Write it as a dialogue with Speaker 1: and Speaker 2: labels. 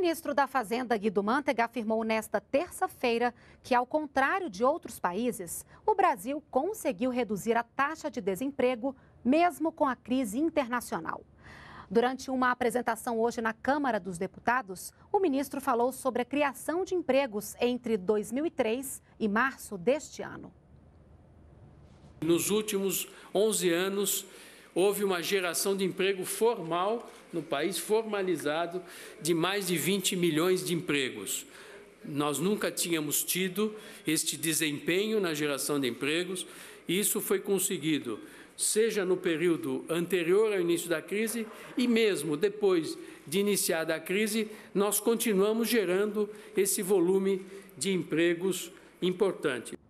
Speaker 1: ministro da Fazenda, Guido Mantega, afirmou nesta terça-feira que, ao contrário de outros países, o Brasil conseguiu reduzir a taxa de desemprego, mesmo com a crise internacional. Durante uma apresentação hoje na Câmara dos Deputados, o ministro falou sobre a criação de empregos entre 2003 e março deste ano.
Speaker 2: Nos últimos 11 anos, houve uma geração de emprego formal no país, formalizado, de mais de 20 milhões de empregos. Nós nunca tínhamos tido este desempenho na geração de empregos, e isso foi conseguido, seja no período anterior ao início da crise e mesmo depois de iniciada a crise,
Speaker 3: nós continuamos gerando esse volume de empregos importante.